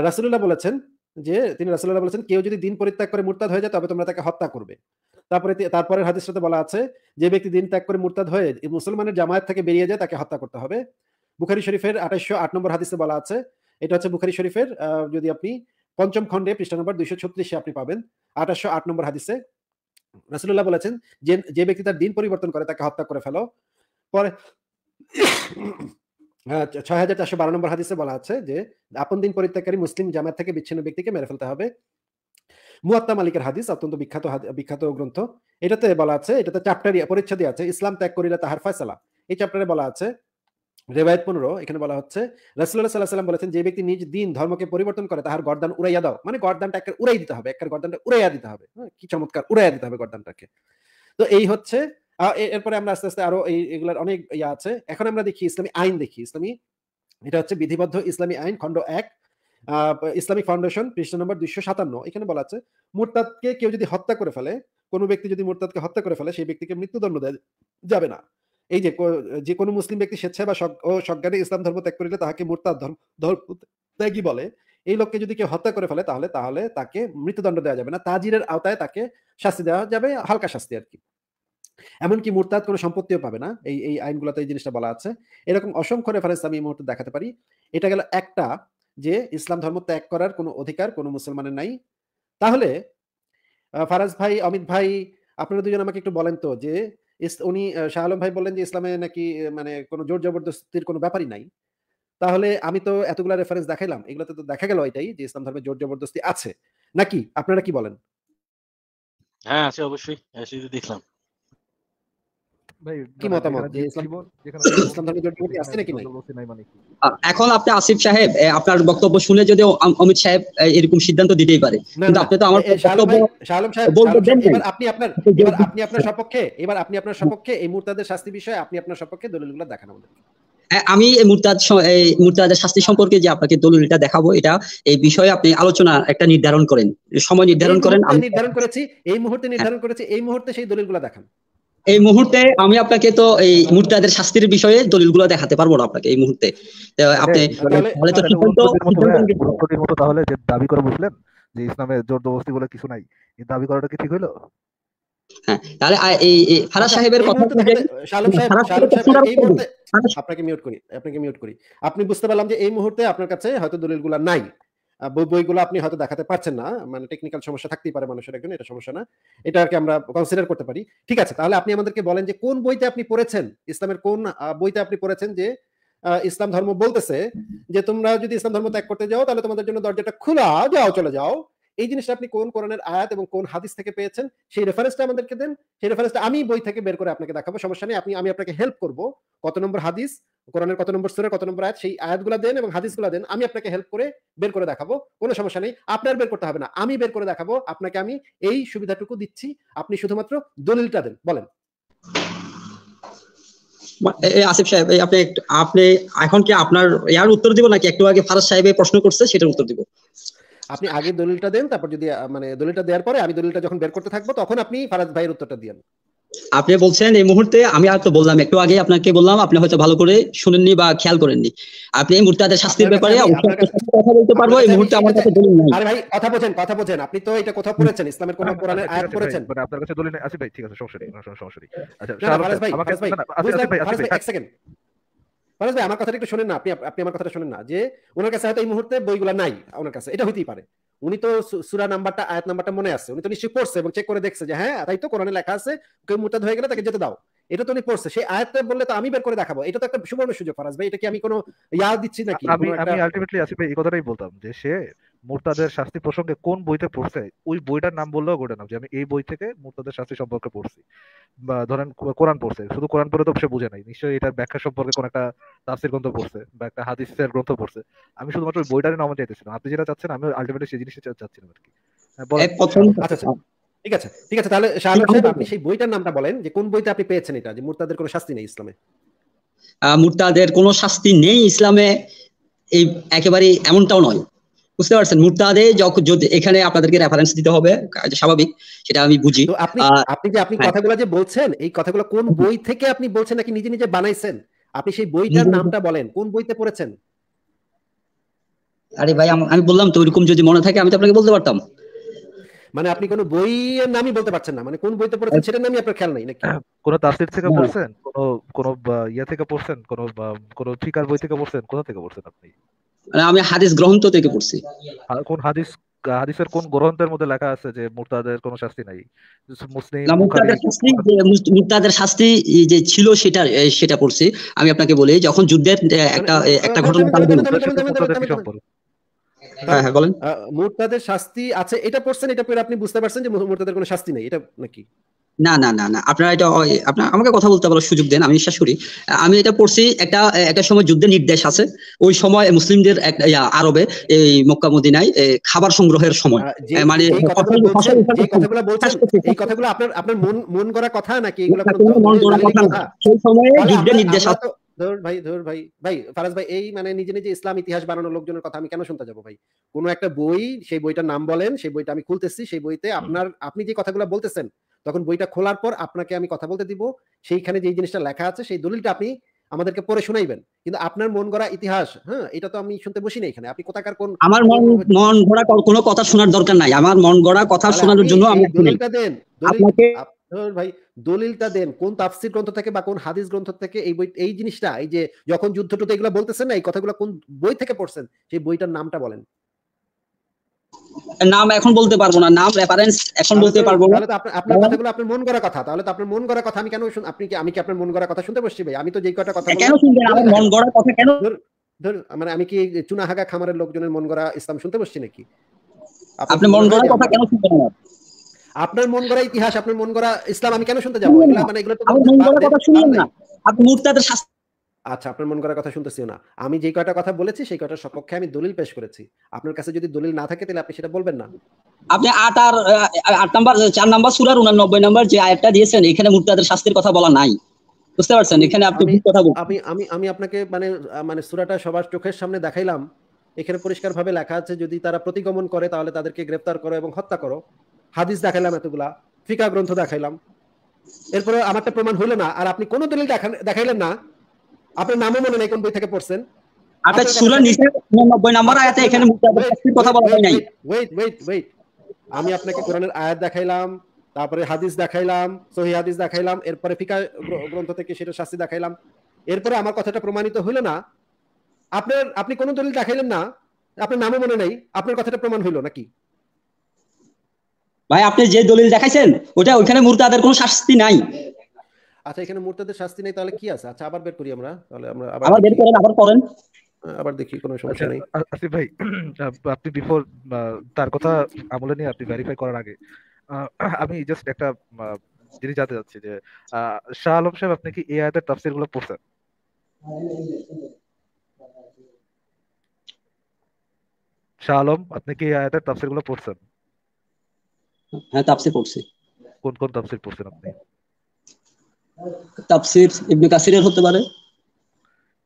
Speaker 2: রাসুল্লাহ বলেছেন যে তিনি রাসুল্লাহ বলেছেন কেউ যদি দিন পরিত্যাগ করে মুরতাদ হয়ে যায় তবে তোমরা তাকে হত্যা করবে তারপরে তারপরে সাথে বলা আছে যে ব্যক্তি দিন ত্যাগ করে মুরতাদ হয়ে মুসলমানের জামায়াত থেকে বেরিয়ে যায় তাকে হত্যা করতে হবে বুখারি শরীফের আঠাশশো আট নম্বর হাদিসে বলা আছে এটা হচ্ছে বুখারি শরীফের যদি আপনি পঞ্চম খণ্ডে পৃষ্ঠা নম্বর দুইশো ছত্রিশে আপনি পাবেন আঠাশশো আট নম্বর হাদিসে রাসুল্লাহ বলেছেন যে যে ব্যক্তি তার দিন পরিবর্তন করে তাকে হত্যা করে ফেলো পরে ছয় হাজার চারশো বারো নম্বর হাদিসে বলা আছে যে আপন দিন পরিত্যাগকারী মুসলিম জামাত থেকে বিচ্ছিন্ন ব্যক্তিকে মেরে ফেলতে হবে মুয়াত্তা মালিকের হাদিস অত্যন্ত বিখ্যাত বিখ্যাত গ্রন্থ এটাতে বলা আছে এটাতে চ্যাপ্টারই পরিচ্ছেদই আছে ইসলাম ত্যাগ করিলে তাহার ফয়সালা এই চ্যাপ্টারে বলা আছে রেবায়ত পনেরো এখানে বলা হচ্ছে রাসুল্লাহ সাল্লাহ সাল্লাম বলেছেন যে ব্যক্তি নিজ দিন ধর্মকে পরিবর্তন করে তাহার গর্দান উড়াইয়া দাও মানে গর্দানটা একটা উড়াই দিতে হবে একটা গর্দানটা উড়াইয়া দিতে হবে হ্যাঁ, কি চমৎকার উড়াইয়া দিতে হবে গর্দানটাকে তো এই হচ্ছে এরপরে আমরা আস্তে আস্তে আরো এই এগুলার অনেক ইয়া আছে এখন আমরা দেখি ইসলামী আইন দেখি ইসলামী এটা হচ্ছে বিধিবদ্ধ ইসলামী আইন খণ্ড এক ইসলামিক ফাউন্ডেশন পৃষ্ঠা নম্বর দুইশো সাতান্ন এখানে বলা আছে মোরতাদকে কেউ যদি হত্যা করে ফেলে কোনো ব্যক্তি যদি মোরতাদকে হত্যা করে ফেলে সেই ব্যক্তিকে মৃত্যুদণ্ড দেওয়া যাবে না এই যে যে কোনো মুসলিম ব্যক্তি স্বেচ্ছায় বা সজ্ঞানে ইসলাম ধর্ম ত্যাগ করিলে তাহাকে মোরতাদ ধর্ম ত্যাগই বলে এই লোককে যদি কেউ হত্যা করে ফেলে তাহলে তাহলে তাকে মৃত্যুদণ্ড দেওয়া যাবে না তাজিরের আওতায় তাকে শাস্তি দেওয়া যাবে হালকা শাস্তি আর কি এমনকি মোরতাদ কোনো সম্পত্তিও পাবে না এই এই আইনগুলোতে এই জিনিসটা বলা আছে এরকম অসংখ্য রেফারেন্স আমি এই মুহূর্তে দেখাতে পারি এটা গেল একটা যে ইসলাম ধর্ম ত্যাগ করার কোনো অধিকার কোনো মুসলমানের নাই তাহলে ফারাজ ভাই অমিত ভাই আপনারা দুজন আমাকে একটু বলেন তো যে উনি শাহ আলম ভাই বললেন যে ইসলামে নাকি মানে কোনো জোর জবরদস্তির কোনো ব্যাপারই নাই তাহলে আমি তো এতগুলা রেফারেন্স দেখাইলাম এগুলোতে তো দেখা গেল এটাই যে ইসলাম ধর্মে জোর জবরদস্তি আছে নাকি আপনারা কি বলেন
Speaker 1: হ্যাঁ আছে অবশ্যই দেখলাম
Speaker 4: মানে মানে এখন আপনি আসিফ সাহেব আপনার বক্তব্য শুনে যদি অমিত সাহেব এরকম সিদ্ধান্ত দিতেই পারে কিন্তু আপনি তো আমার
Speaker 2: আপনি আপনার আপনি আপনার সপক্ষে এবার আপনি আপনার সপক্ষে এই মুহূর্তাদের শাস্তি বিষয়ে আপনি আপনার সপক্ষে দলিলগুলো দেখান
Speaker 4: আমি মুরতাদ মুরতাদের শাস্তি সম্পর্কে যে আপনাকে দলিলটা দেখাবো এটা এই বিষয়ে আপনি আলোচনা একটা নির্ধারণ করেন সময় নির্ধারণ করেন আমি নির্ধারণ
Speaker 2: করেছি এই মুহূর্তে নির্ধারণ করেছি এই মুহূর্তে সেই দলিলগুলো দেখান
Speaker 4: এই মুহূর্তে আমি আপনাকে তো এই মুর্তাদের শাস্তির বিষয়ে দলিলগুলো দেখাতে পারবো না আপনাকে এই মুহূর্তে আপনি হ্যাঁ,
Speaker 3: তাহলে যে দাবি করে বুঝলেন যে ইসলামের জোর জবরদস্তি বলে কিছু নাই
Speaker 2: এই দাবি করাটা কি ঠিক হইলো
Speaker 4: হ্যাঁ, আচ্ছা,
Speaker 2: আপনাকে মিউট করি আপনাকে মিউট করি আপনি বুঝতে পারলাম যে এই মুহূর্তে আপনার কাছে হয়তো দলিলগুলো নাই বইগুলো আপনি হয়তো দেখাতে পারছেন না মানে টেকনিক্যাল সমস্যা থাকতেই পারে মানুষের একজন এটা সমস্যা না কি আমরা কনসিডার করতে পারি ঠিক আছে তাহলে আপনি আমাদেরকে বলেন যে কোন বইতে আপনি পড়েছেন ইসলামের কোন বইতে আপনি পড়েছেন যে ইসলাম ধর্ম বলতেছে যে তোমরা যদি ইসলাম ধর্ম ত্যাগ করতে যাও তাহলে তোমাদের জন্য দরজাটা খোলা যাও চলে যাও এই জিনিসটা আপনি কোন কোরআনের আয়াত এবং কোন হাদিস থেকে পেয়েছেন সেই রেফারেন্সটা আমাদেরকে দেন সেই রেফারেন্সটা আমি বই থেকে বের করে আপনাকে দেখাবো সমস্যা নেই আপনি আমি আপনাকে হেল্প করব কত নম্বর হাদিস কোরআনের কত নম্বর সুরের কত নম্বর আয়াত সেই আয়াতগুলো দেন এবং হাদিসগুলো দেন আমি আপনাকে হেল্প করে বের করে দেখাবো কোনো সমস্যা নেই আপনার বের করতে হবে না আমি বের করে দেখাবো আপনাকে আমি এই সুবিধাটুকু দিচ্ছি আপনি শুধুমাত্র দলিলটা দেন বলেন
Speaker 4: আসিফ সাহেব আপনি আপনি এখন কি আপনার ইয়ার উত্তর দিব নাকি একটু আগে ফারাজ সাহেব প্রশ্ন করছে সেটার উত্তর দিব
Speaker 2: আপনি আগে দলিলটা দেন তারপর যদি মানে দলিলটা দেওয়ার পরে আমি দলিলটা যখন বের করতে থাকবো তখন আপনি ফারাজ ভাইয়ের উত্তরটা দিয়ে
Speaker 4: আপনি বলছেন এই মুহূর্তে আমি আর তো বললাম একটু আগে আপনাকে বললাম আপনি হয়তো ভালো করে শুনেননি বা খেয়াল করেননি আপনি এই মুহূর্তে তাদের শাস্তির ব্যাপারে কথা বলতে পারবো এই মুহূর্তে আমার কাছে দলিল নাই আরে ভাই
Speaker 2: কথা বলেন কথা বলেন আপনি তো এটা কোথাও পড়েছেন ইসলামের কোন কোরআনে আয়াত পড়েছেন মানে আপনার কাছে দলিল আছে ভাই ঠিক আছে সমস্যা নেই সমস্যা নেই আচ্ছা ভাই আসিফ ভাই আসিফ ভাই এক সেকেন্ড মানুষ ভাই আমার কথাটা একটু শোনেন না আপনি আপনি আমার কথাটা শোনেন না যে ওনার কাছে হয়তো এই মুহূর্তে বইগুলো নাই ওনার কাছে এটা হইতেই পারে উনি তো সুরা নাম্বারটা আয়াত নাম্বারটা মনে আছে উনি তো নিশ্চয়ই পড়ছে এবং চেক করে দেখছে যে হ্যাঁ তাই তো কোরআনে লেখা আছে কেউ মোটাদ হয়ে গেলে তাকে যেতে দাও এটা তো উনি পড়ছে সেই আয়াতটা বললে তো আমি বের করে দেখাবো এটা তো একটা সুবর্ণ সুযোগ ফারাজ ভাই এটা কি আমি কোনো ইয়া দিচ্ছি নাকি আমি আমি
Speaker 3: আলটিমেটলি আসিফ ভাই এই কথাটাই বলতাম যে সে মোরতাদের শাস্তি প্রসঙ্গে কোন বইতে পড়ছে ওই বইটার নাম বললেও ঘটে না যে আমি এই বই থেকে মোরতাদের শাস্তি সম্পর্কে পড়ছি বা ধরেন কোরআন পড়ছে শুধু কোরআন পড়ে তো সে বুঝে নাই নিশ্চয়ই এটার ব্যাখ্যা সম্পর্কে কোন একটা তাফসির গ্রন্থ পড়ছে বা একটা হাদিসের গ্রন্থ পড়ছে আমি শুধুমাত্র ওই বইটারই নাম চাইতেছিলাম আপনি যেটা চাচ্ছেন আমি আলটিমেটলি সেই জিনিসটা চাচ্ছিলাম আর কি হ্যাঁ, আচ্ছা, আচ্ছা।
Speaker 2: ঠিক আছে ঠিক আছে তাহলে শাহরুখ আপনি সেই বইটার নামটা বলেন যে কোন বইতে আপনি পেয়েছেন এটা যে মুরতাদের কোনো
Speaker 4: শাস্তি নেই ইসলামে মুরতাদের কোনো শাস্তি নেই ইসলামে এই একেবারে এমনটাও নয় বুঝতে পারছেন মুরতাদে যদি এখানে আপনাদেরকে রেফারেন্স দিতে হবে স্বাভাবিক সেটা আমি বুঝি আপনি যে আপনি হ্যাঁ। কথাগুলো যে বলছেন এই কথাগুলো কোন বই থেকে আপনি
Speaker 2: বলছেন নাকি নিজে নিজে বানাইছেন আপনি সেই বইটার নামটা বলেন কোন বইতে পড়েছেন
Speaker 4: আরে ভাই আমি বললাম তো ওইরকম যদি মনে থাকে আমি তো আপনাকে বলতে পারতাম
Speaker 2: মানে আপনি কোন বইয়ের নামই বলতে পারছেন না মানে কোন বইতে পড়েছেন সেটা নামই আপনার খেয়াল নাই নাকি কোন তাফসীর থেকে
Speaker 4: পড়ছেন
Speaker 3: কোন কোন ইয়া থেকে পড়ছেন কোন কোন ফিকার বই থেকে পড়ছেন কোথা থেকে পড়ছেন আপনি
Speaker 1: মানে আমি হাদিস গ্রন্থ থেকে পড়ছি
Speaker 3: কোন হাদিস হাদিসের কোন গ্রন্থের মধ্যে লেখা আছে যে মুরতাদের কোনো শাস্তি নাই মুসলিম
Speaker 4: মুরতাদের শাস্তি যে ছিল সেটা সেটা পড়ছি আমি আপনাকে বলি যখন যুদ্ধের একটা একটা ঘটনা হ্যাঁ বলেন
Speaker 2: মুরতাদের শাস্তি আছে এটা পড়ছেন এটা পড়ে আপনি বুঝতে পারছেন যে মুরতাদের কোনো শাস্তি নাই এটা নাকি
Speaker 4: না না না না আপনারা এটা আপনার আমাকে কথা বলতে বলার সুযোগ দেন আমি বিশ্বাস আমি এটা পড়ছি একটা একটা সময় যুদ্ধের নির্দেশ আছে ওই সময় মুসলিমদের আরবে এই মক্কা মদিনায় খাবার সংগ্রহের সময় মানে
Speaker 2: কথাগুলো আপনার আপনার মন মন করা কথা নাকি
Speaker 4: সেই সময়ে যুদ্ধের নির্দেশ আছে
Speaker 2: ধর ভাই ধর ভাই ভাই ফারাজ ভাই এই মানে নিজে নিজে ইসলাম ইতিহাস বানানোর লোকজনের কথা আমি কেন শুনতে যাবো ভাই কোনো একটা বই সেই বইটার নাম বলেন সেই বইটা আমি খুলতেছি সেই বইতে আপনার আপনি যে কথাগুলো বলতেছেন তখন বইটা খোলার পর আপনাকে আমি কথা বলতে দিব সেইখানে যে জিনিসটা লেখা আছে সেই দলিলটা আপনি আমাদেরকে পড়ে শোনাইবেন কিন্তু আপনার মন গড়া ইতিহাস হ্যাঁ এটা তো আমি শুনতে বসি না এখানে আপনি কোথাকার কোন
Speaker 4: আমার মন মন গড়া কোনো কথা শোনার দরকার নাই আমার মন গড়া কথা শোনার জন্য আমি দলিলটা
Speaker 2: দেন আপনাকে ভাই দলিলটা দেন কোন তাফসির গ্রন্থ থেকে বা কোন হাদিস গ্রন্থ থেকে এই বই এই জিনিসটা এই যে যখন যুদ্ধ টুতে এগুলো বলতেছেন না এই কথাগুলো কোন বই থেকে পড়ছেন সেই
Speaker 4: বইটার নামটা বলেন নাম এখন বলতে পারবো না নাম রেফারেন্স এখন বলতে পারবো না তাহলে তো আপনার
Speaker 2: কথাগুলো আপনার মন করা কথা তাহলে তো আপনার মন করা কথা আমি কেন শুন আপনি কি আমি কি আপনার মন করা কথা শুনতে বসছি ভাই আমি তো যেই কথা কথা কেন শুনবেন আমার মন করা কথা কেন ধর মানে আমি কি চুনাহাগা খামারের লোকজনের মন করা ইসলাম শুনতে বসছি নাকি
Speaker 4: আপনি মন করা কথা কেন শুনবেন না
Speaker 2: আপনার মন গড়া ইতিহাস আপনার মন গড়া ইসলাম আমি কেন শুনতে যাবো মানে এগুলো তো মন গড়া কথা শুনবেন না আপনি মুর্তাদের শাস্তি আচ্ছা আপনার মন করার কথা শুনতেছি না আমি যে কয়টা কথা বলেছি সেই কয়টার সপক্ষে আমি দলিল পেশ করেছি আপনার কাছে যদি দলিল না থাকে তাহলে আপনি সেটা বলবেন না
Speaker 4: আপনি আট আর আট নাম্বার চার নাম্বার সুরার উনানব্বই নাম্বার যে আয়টা দিয়েছেন এখানে মুক্তাদের শাস্তির কথা বলা নাই বুঝতে পারছেন এখানে আপনি
Speaker 2: কথা আমি আমি আমি আপনাকে মানে মানে সুরাটা সবার চোখের সামনে দেখাইলাম এখানে পরিষ্কারভাবে লেখা আছে যদি তারা প্রতিগমন করে তাহলে তাদেরকে গ্রেফতার করো এবং হত্যা করো হাদিস দেখাইলাম এতগুলা ফিকা গ্রন্থ দেখাইলাম এরপরে আমারটা প্রমাণ হলো না আর আপনি কোনো দলিল দেখাইলেন না আপনার নামও মনে নাই কোন বই থেকে পড়ছেন আচ্ছা, আপনার সুরা নিচে
Speaker 4: নম্বর আয়াতে এখানে কথা বলা হয় নাই
Speaker 2: ওয়েট ওয়েট ওয়েট আমি আপনাকে কোরআনের আয়াত দেখাইলাম তারপরে হাদিস দেখাইলাম সহি হাদিস দেখাইলাম এরপরে ফিকা গ্রন্থ থেকে সেটা শাস্তি দেখাইলাম এরপরে আমার কথাটা প্রমাণিত হইল না আপনার আপনি কোন দলিল দেখাইলেন
Speaker 4: না আপনার নামও মনে নাই আপনার কথাটা প্রমাণ হইল নাকি ভাই আপনি যে দলিল দেখাইছেন ওটা ওইখানে মূর্তাদের কোনো শাস্তি নাই
Speaker 2: আচ্ছা এখানে মুরতাদের শাস্তি নেই তাহলে কি আছে আচ্ছা আবার বের করি আমরা তাহলে আমরা আবার
Speaker 4: আবার বের করেন আবার করেন আবার দেখি কোনো সমস্যা আচ্ছা, নেই
Speaker 3: আসিফ ভাই আপনি বিফোর তার কথা আমলে নিয়ে আপনি ভেরিফাই করার আগে আমি জাস্ট একটা জিনিস জানতে যাচ্ছি যে শাহ আলম সাহেব আপনি কি এই আয়াতের তাফসীর গুলো পড়ছেন শাহ আলম আপনি কি এই আয়াতের তাফসীর গুলো পড়ছেন
Speaker 4: হ্যাঁ তাফসীর পড়ছি কোন কোন তাফসীর পড়ছেন আপনি তাফসির
Speaker 3: ইবনে কাসিরের হতে পারে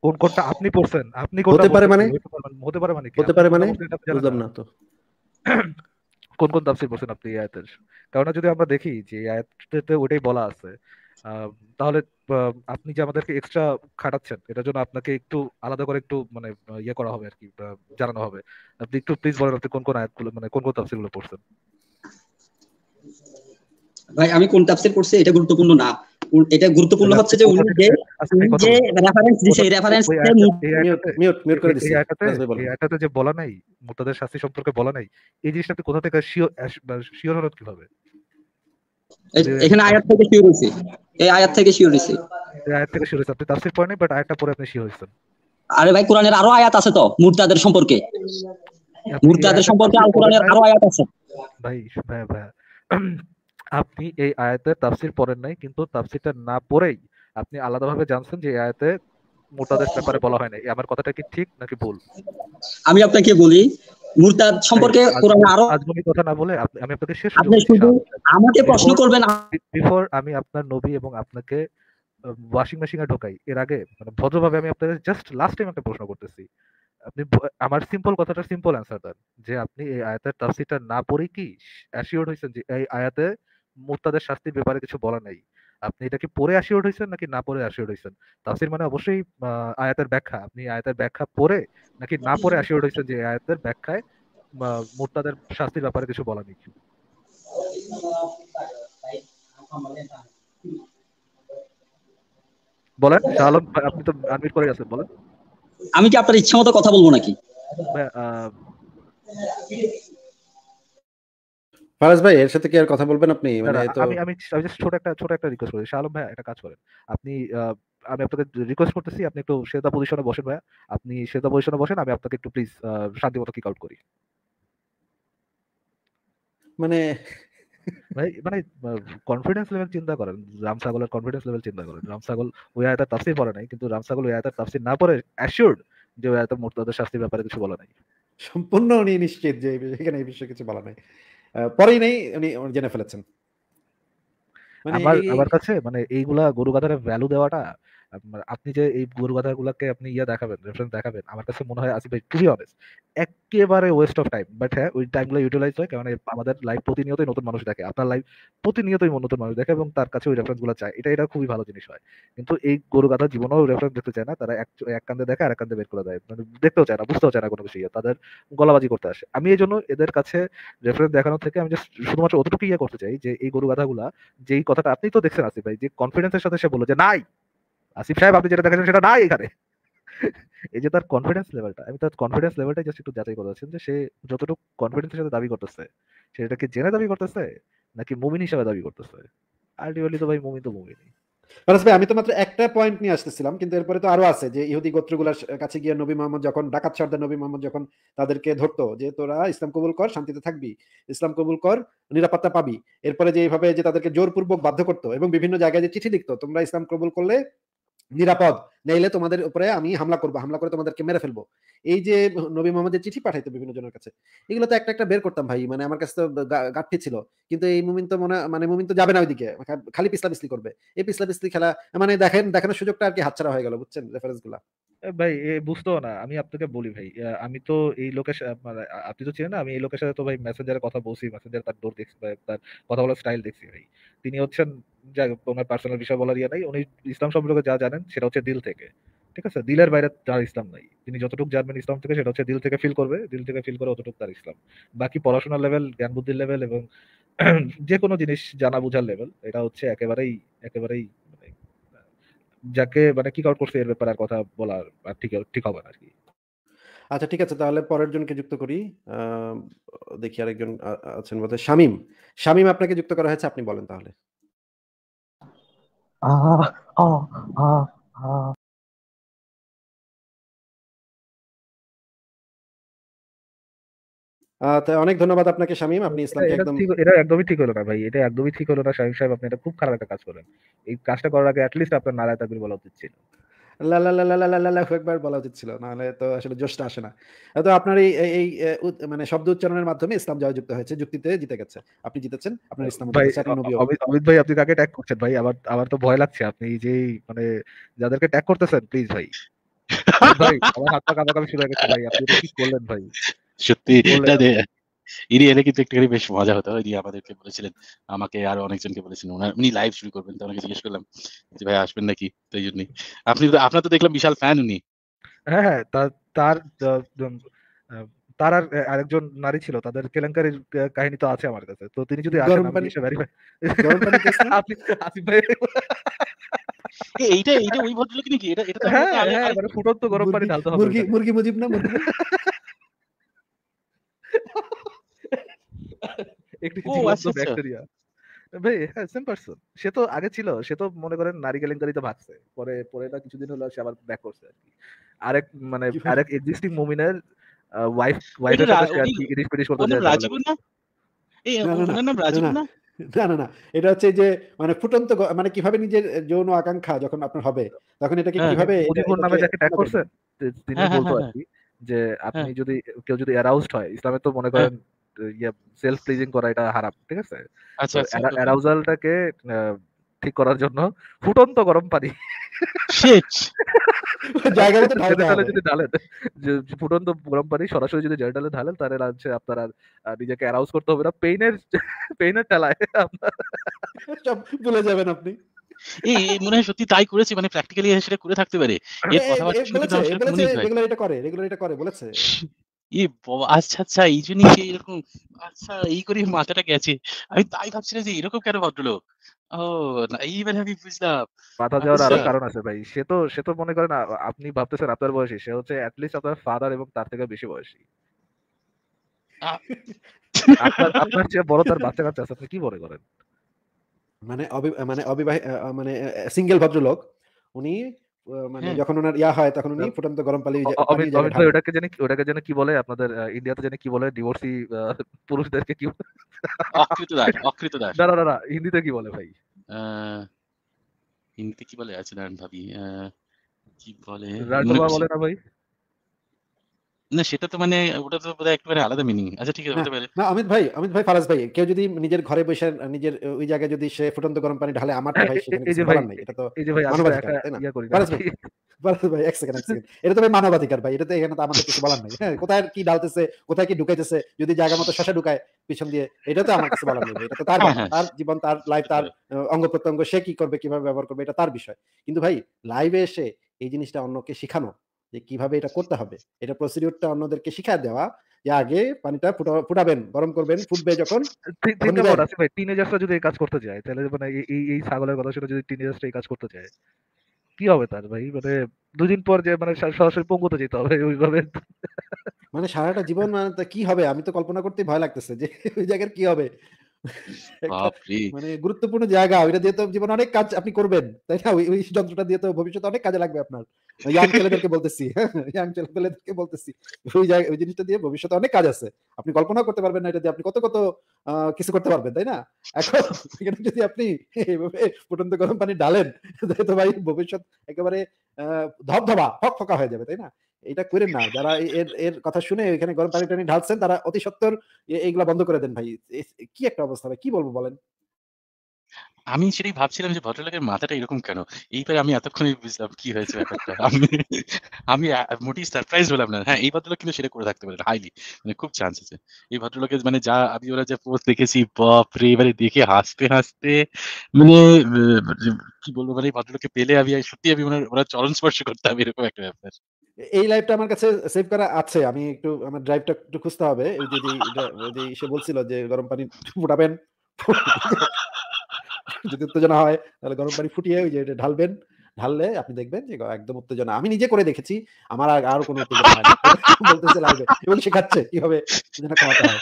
Speaker 3: কোন কোনটা আপনি পড়ছেন আপনি হতে পারে মানে হতে পারে মানে হতে পারে মানে, মানে? বুঝলাম না তো কোন কোন তাফসির পড়ছেন আপনি আয়াতের কারণ যদি আমরা দেখি যে আয়াতটাতে ওটাই বলা আছে তাহলে আপনি যে আমাদেরকে এক্সট্রা খাটাচ্ছেন এটার জন্য আপনাকে একটু আলাদা করে একটু মানে ইয়ে করা হবে আর কি জানানো হবে আপনি একটু প্লিজ বলেন আপনি কোন কোন আয়াতগুলো মানে কোন কোন গুলো পড়ছেন
Speaker 4: ভাই আমি কোন তাফসির পড়ছি এটা গুরুত্বপূর্ণ না এটা গুরুত্বপূর্ণ হচ্ছে যে উনি যে যে রেফারেন্স দিছে এই রেফারেন্স
Speaker 2: মিউট
Speaker 3: মিউট করে দিছে তো যে বলা নাই মুতাদের শাস্তি সম্পর্কে বলা নাই এই জিনিসটা তো কোথা থেকে শিওর শিওর হলেন কিভাবে
Speaker 4: এখানে আয়াত থেকে শিওর হইছে এই আয়াত থেকে শিওর হইছে এই
Speaker 3: আয়াত থেকে শিওর হইছে আপনি তাফসীর পড়েন বাট আয়াতটা পড়ে আপনি শিওর হইছেন
Speaker 4: আরে ভাই কোরআনের আরো আয়াত আছে তো মুরতাদের সম্পর্কে
Speaker 1: মুরতাদের সম্পর্কে আল কোরআনের আরো আয়াত
Speaker 4: আছে ভাই ভাই ভাই
Speaker 3: আপনি এই আয়াতের তাফসির পড়েন নাই কিন্তু তাফসিরটা না পড়েই আপনি আলাদাভাবে জানছেন যে এই আয়াতে মুরতাদের ব্যাপারে বলা হয় নাই আমার কথাটা কি ঠিক নাকি ভুল
Speaker 4: আমি আপনাকে বলি মুরতাদ আচ্ছা, সম্পর্কে কোরআনে আরো
Speaker 3: আজমি কথা না বলে আমি আপনাকে শেষ আপনি শুধু
Speaker 4: আমাকে প্রশ্ন করবেন বিফোর আমি আপনার নবী এবং আপনাকে ওয়াশিং
Speaker 3: মেশিনে ঢোকাই এর আগে মানে ভদ্রভাবে আমি আপনাকে জাস্ট লাস্ট টাইম একটা প্রশ্ন করতেছি আপনি আমার সিম্পল কথাটা সিম্পল অ্যান্সার দেন যে আপনি এই আয়াতের তাফসিরটা না পড়ে কি অ্যাসিওর হয়েছেন যে এই আয়াতে মোর্তাদের শাস্তির ব্যাপারে কিছু বলা নাই আপনি এটা কি পড়ে আসি উঠেছেন নাকি না পড়ে আসি উঠেছেন তাফসির মানে অবশ্যই আয়াতের ব্যাখ্যা আপনি আয়াতের ব্যাখ্যা পড়ে নাকি না পড়ে আসি উঠেছেন যে আয়াতের ব্যাখ্যায় মোর্তাদের শাস্তির ব্যাপারে কিছু বলা নেই
Speaker 4: বলেন শাহালম আপনি তো আনমিট করে আছেন বলেন আমি কি আপনার ইচ্ছা মতো কথা বলবো নাকি ফারাজ ভাই এর সাথে কি
Speaker 2: আর কথা বলবেন আপনি মানে আমি
Speaker 3: আমি জাস্ট ছোট একটা ছোট একটা রিকোয়েস্ট করি শালম ভাই একটা কাজ করেন আপনি আমি রিকোয়েস্ট করতেছি আপনি একটু পজিশনে বসেন ভাই আপনি পজিশনে বসেন আমি আপনাকে একটু প্লিজ শান্তিমতো কিক আউট করি মানে ভাই মানে কনফিডেন্স লেভেল চিন্তা করেন রামসাগলের কনফিডেন্স লেভেল চিন্তা করেন রামসাগল ওই আয়াতের তাফসির পড়ে নাই কিন্তু রামসাগল ওই তাফসির না পড়ে যে ওই শাস্তির ব্যাপারে কিছু বলা নাই
Speaker 2: সম্পূর্ণ উনি নিশ্চিত যে এখানে এই বিষয়ে কিছু বলা নাই পরেই নেই উনি জেনে ফেলেছেন
Speaker 3: মানে আমার কাছে মানে এইগুলা গরু গাধারে ভ্যালু দেওয়াটা আপনি যে এই গরু কথাগুলোকে আপনি ইয়ে দেখাবেন রেফারেন্স দেখাবেন আমার কাছে মনে হয় আসিফ ভাই খুবই অনেস্ট একেবারে ওয়েস্ট অফ টাইম বাট হ্যাঁ ওই টাইমগুলো ইউটিলাইজ হয় কারণ আমাদের লাইফ প্রতিনিয়তই নতুন মানুষ দেখে আপনার লাইফ প্রতিনিয়তই নতুন মানুষ দেখে এবং তার কাছে ওই রেফারেন্সগুলো চায় এটা এটা খুবই ভালো জিনিস হয় কিন্তু এই গরু কথা জীবনেও রেফারেন্স দেখতে চায় না তারা এক কান্দে দেখে আর এক কান্দে বের করে দেয় মানে দেখতেও চায় না বুঝতেও চায় না কোনো বিষয় তাদের গলাবাজি করতে আসে আমি এই জন্য এদের কাছে রেফারেন্স দেখানোর থেকে আমি জাস্ট শুধুমাত্র অতটুকু ইয়ে করতে চাই যে এই গরু গাথাগুলা যেই কথাটা আপনি তো দেখছেন আসিফ ভাই যে কনফিডেন্সের সাথে সে বলো যে নাই আসিফ সাহেব আপনি যেটা সেটা নাই এখানে এই যে তার কনফিডেন্স লেভেলটা আমি তার কনফিডেন্স জাস্ট একটু যাচাই যে সে যতটুকু কনফিডেন্সের সাথে দাবি করতেছে সেটাকে জেনে দাবি করতেছে নাকি মুমিন হিসাবে দাবি করতেছে
Speaker 2: আলটিমেটলি তো ভাই মুমিন তো মুমিনই আমি তো মাত্র একটা পয়েন্ট নিয়ে আসতেছিলাম কিন্তু এরপরে তো আরো আছে যে ইহুদি গোত্রগুলার কাছে গিয়ে নবী মোহাম্মদ যখন ডাকাত সর্দার নবী মোহাম্মদ যখন তাদেরকে ধরতো যে তোরা ইসলাম কবুল কর শান্তিতে থাকবি ইসলাম কবুল কর নিরাপত্তা পাবি এরপরে যে এইভাবে যে তাদেরকে জোরপূর্বক বাধ্য করতো এবং বিভিন্ন জায়গায় যে চিঠি লিখতো তোমরা ইসলাম কবুল করলে নিরাপদ নাইলে তোমাদের উপরে আমি হামলা করবো হামলা করে তোমাদেরকে মেরে ফেলবো এই যে নবী মোহাম্মদের চিঠি পাঠাইতো বিভিন্ন জনের কাছে এগুলো তো একটা একটা বের করতাম ভাই মানে আমার কাছে তো গাঠি ছিল কিন্তু এই মুমিন তো মনে মানে মুমিন তো যাবে না ওইদিকে খালি পিসলা পিসলি করবে এই পিসলা পিসলি খেলা মানে দেখেন দেখানোর সুযোগটা আর কি হাতছাড়া হয়ে গেল বুঝছেন রেফারেন্স গুলা
Speaker 3: ভাই এ বুঝতেও না। আমি আপনাকে বলি ভাই, আমি তো এই লোকের সাথে মানে আপনি তো চেনেন না, আমি এই লোকের সাথে তো ভাই মেসেঞ্জারে কথা বলছি। মেসেঞ্জারে তার ডোর দেখছি, ভাই তার কথা বলার স্টাইল দেখছি ভাই। তিনি হচ্ছেন যাই হোক পার্সোনাল বিষয় বলার ইয়ে নাই। উনি ইসলাম সম্পর্কে যা জানেন সেটা হচ্ছে দিল থেকে। ঠিক আছে? দিলের বাইরে তার ইসলাম নাই। তিনি যতটুকু জানবেন ইসলাম থেকে সেটা হচ্ছে দিল থেকে ফিল করবে। দিল থেকে ফিল করে অতটুকু তার ইসলাম। বাকি পড়াশোনার লেভেল, জ্ঞান বুদ্ধির লেভেল এবং যে কোনো জিনিস জানা বুঝার লেভেল এটা হচ্ছে একেবারেই, একেবারেই যাকে মানে কিক আউট করছে এর ব্যাপারে আর কথা বলার আর ঠিক ঠিক হবে না আর কি
Speaker 2: আচ্ছা ঠিক আছে তাহলে পরের জনকে যুক্ত করি দেখি আরেকজন আছেন বলতে শামিম শামিম
Speaker 1: আপনাকে যুক্ত করা হয়েছে আপনি বলেন তাহলে অনেক ধন্যবাদ আপনাকে শামীম আপনি ইসলামকে একদম এটা একদমই ঠিক হলো
Speaker 3: না ভাই এটা একদমই ঠিক হলো না শামীম সাহেব আপনি এটা খুব খারাপ একটা কাজ করেন এই কাজটা করার আগে অ্যাটলিস্ট আপনার নারায় তাকবীর বলা
Speaker 2: উচিত ছিল লা লা লা লা একবার বলা উচিত ছিল নাহলে তো আসলে জোশটা আসে না তো আপনার এই এই মানে শব্দ উচ্চারণের মাধ্যমে ইসলাম যুক্ত হয়েছে যুক্তিতে জিতে গেছে আপনি জিতেছেন আপনার ইসলাম
Speaker 3: অমিত ভাই আপনি কাকে ট্যাগ করছেন ভাই আবার আবার তো ভয় লাগছে আপনি যে মানে যাদেরকে ট্যাগ করতেছেন প্লিজ ভাই ভাই আমার হাত পা কাঁপা কাঁপি শুরু হয়ে গেছে ভাই আপনি কি করলেন
Speaker 1: ভাই সত্যি ইনি এলে কিন্তু একটুখানি বেশ মজা হতো ইনি আমাদেরকে বলেছিলেন আমাকে আরো অনেকজনকে বলেছিলেন ওনার উনি লাইভ শুরু করবেন তো ওনাকে জিজ্ঞেস করলাম যে ভাই আসবেন নাকি তাই জন্যই আপনি আপনার তো দেখলাম বিশাল ফ্যান উনি
Speaker 3: হ্যাঁ হ্যাঁ তার তার আর আরেকজন নারী ছিল তাদের কেলেঙ্কারির কাহিনী তো আছে আমার কাছে তো তিনি যদি আসেন আমি এসে ভেরিফাই আপনি আসিফ ভাই এইটা এইটা ওই ভদ্রলোক নাকি এটা এটা হ্যাঁ, হ্যাঁ মানে ফুটন্ত গরম পানি ঢালতে হবে মুরগি
Speaker 2: মুরগি মুজিব না
Speaker 3: একটি আচ্ছা, আচ্ছা। ব্যাকটেরিয়া ভাই হ্যাঁ সেম পার্সন সে তো আগে ছিল সে তো মনে করেন নারী কেলেঙ্কারিতে ভাগছে পরে পরে কিছুদিন হলো সে আবার ব্যাক করছে আর কি আরেক মানে আরেক এক্সিস্টিং মুমিনের ওয়াইফ ওয়াইফের সাথে আর কি ইরিশ পিরিশ করতে রাজীব না
Speaker 2: না না না এটা হচ্ছে যে মানে ফুটন্ত মানে কিভাবে নিজের যৌন আকাঙ্ক্ষা যখন আপনার হবে তখন এটাকে হ্যাঁ, কিভাবে হ্যাঁ। নামে যাকে ট্যাগ
Speaker 3: তিনি হ্যাঁ, বলতো আর কি যে আপনি যদি কেউ যদি অ্যারাউজড হয় ইসলামে তো মনে করেন ইয়া সেলফ প্লিজিং করা এটা হারাম ঠিক আছে আচ্ছা, আচ্ছা। অ্যারাউজালটাকে ঠিক করার জন্য ফুটন্ত গরম পানি ফুটন্ত গরম পানি সরাসরি যদি জার্নালে নিজেকে অ্যারাউজ করতে হবে না পেইনের পেইনের ঠেলায়
Speaker 1: সব যাবেন আপনি এই মনে হয় সত্যি তাই করেছি মানে প্র্যাকটিক্যালি সেটা করে থাকতে পারে এর কথাবার্তা
Speaker 2: এটা করে রেগুলার এটা করে বলেছে
Speaker 1: বাবা! আচ্ছা, আচ্ছা এই জন্যই এরকম আচ্ছা এই মাথাটা গেছে। আমি তাই ভাবছিলাম যে এরকম কেন ভদ্রলোক? ও না আমি বুঝলাম। দেওয়ার আরো আচ্ছা। কারণ আছে ভাই।
Speaker 3: সে তো সে তো মনে করেন আপনি ভাবতেছেন আপনার বয়সী। সে হচ্ছে এট লিস্ট আপনার ফাদার এবং তার থেকে বেশি বয়সী।
Speaker 2: আপনার আপনার চেয়ে বড় তার বাচ্চা-কাচ্চা আছে। আপনি কি মনে করেন? মানে অবি মানে অবিবাহিত মানে সিঙ্গেল ভদ্রলোক। উনি মানে হ্যাঁ। যখন ওনার ইয়া হয় তখন উনি হ্যাঁ। ফুটন্ত গরম পানি
Speaker 3: ওটাকে জানি ওটাকে জানি কি বলে আপনাদের ইন্ডিয়াতে জানি কি বলে ডিভোর্সি পুরুষদেরকে কি
Speaker 1: অকৃতদাস না না না হিন্দিতে কি বলে ভাই হিন্দিতে কি বলে আচ্ছা ভাবি কি বলে রাজবা বলে না ভাই না সেটা তো মানে ওটা তো বোধহয় একেবারে আলাদা মিনিং আচ্ছা ঠিক আছে
Speaker 2: না অমিত ভাই অমিত ভাই ফারাজ ভাই কেউ যদি নিজের ঘরে বসে নিজের ওই জায়গায় যদি সে ফুটন্ত গরম পানি ঢালে আমার তো ভাই সেখানে কিছু বলার নাই এটা তো মানবাধিকার তাই না ফারাজ ভাই ফারাজ ভাই এক সেকেন্ড এক সেকেন্ড এটা তো ভাই মানবাধিকার ভাই এটা তো এখানে তো আমাদের কিছু বলার নাই হ্যাঁ কোথায় কি ডালতেছে কোথায় কি ঢুকাইতেছে যদি জায়গা মতো শশা ঢুকায় পিছন দিয়ে এটা তো আমার বলার এটা তো তার হ্যাঁ, হ্যাঁ। তার জীবন তার লাইফ তার আচ্ছা। অঙ্গ প্রত্যঙ্গ সে কি করবে কিভাবে ব্যবহার করবে এটা তার বিষয় কিন্তু ভাই লাইভে এসে এই জিনিসটা অন্যকে শেখানো যে কিভাবে এটা করতে হবে এটা প্রসিডিউরটা অন্যদেরকে শিখা দেওয়া যে আগে পানিটা ফুটাবেন গরম করবেন ফুটবে যখন
Speaker 3: টিনেজার্সরা যদি এই কাজ করতে যায় তাহলে মানে এই এই ছাগলের কথা শুনে যদি টিনেজার্সরা এই কাজ করতে যায় কি হবে
Speaker 2: তার ভাই মানে দুদিন পর যে মানে সরাসরি পঙ্গুতে যেতে হবে ওইভাবে মানে সারাটা জীবন মানে কি হবে আমি তো কল্পনা করতে ভয় লাগতেছে যে ওই জায়গার কি হবে মানে গুরুত্বপূর্ণ জায়গা ওইটা দিয়ে তো অনেক কাজ আপনি করবেন তাই না ওই যন্ত্রটা দিয়ে তো ভবিষ্যতে অনেক কাজে লাগবে আপনার ইয়াং ছেলেদেরকে বলতেছি হ্যাঁ, ইয়াং ছেলেদেরকে বলতেছি ওই ওই জিনিসটা দিয়ে ভবিষ্যতে অনেক কাজ আছে আপনি কল্পনা করতে পারবেন না এটা দিয়ে আপনি কত কত কিছু করতে পারবেন তাই না এখন যদি আপনি এইভাবে ফুটন্ত গরম পানি ঢালেন তো ভাই ভবিষ্যৎ একেবারে ধবধবা ফকফকা হয়ে যাবে তাই না এটা করেন না যারা এর এর কথা শুনে এখানে গরম পানি টানি ঢালছেন তারা অতি সত্তর এইগুলা বন্ধ করে দেন ভাই কি একটা অবস্থা ভাই কি বলবো বলেন
Speaker 1: আমি সেটাই ভাবছিলাম যে ভদ্রলোকের মাথাটা এরকম কেন এইবার আমি এতক্ষণে বুঝলাম কি হয়েছে ব্যাপারটা আমি আমি মোটেই সারপ্রাইজ হলাম না হ্যাঁ এই ভদ্রলোক কিন্তু সেটা করে থাকতে পারেন হাইলি মানে খুব চান্স আছে এই ভদ্রলোকের মানে যা আমি ওরা যে পোস্ট দেখেছি বাপ রে এবারে দেখে হাসতে হাসতে মানে কি বলবো মানে এই ভদ্রলোককে পেলে আমি সত্যি আমি ওরা চরণ স্পর্শ করতাম এরকম একটা ব্যাপার
Speaker 2: এই লাইভটা আমার কাছে সেভ করা আছে আমি একটু আমার ড্রাইভটা একটু খুঁজতে হবে যদি যদি সে বলছিল যে গরম পানি ফুটাবেন যদি উত্তেজনা হয় তাহলে গরম পানি ফুটিয়ে ওই যে এটা ঢালবেন ঢাললে আপনি দেখবেন যে একদম উত্তেজনা আমি নিজে করে দেখেছি আমার আর কোনো উত্তেজনা হয় বলতেছে লাগবে এবং শেখাচ্ছে কিভাবে উত্তেজনা কমাতে হয়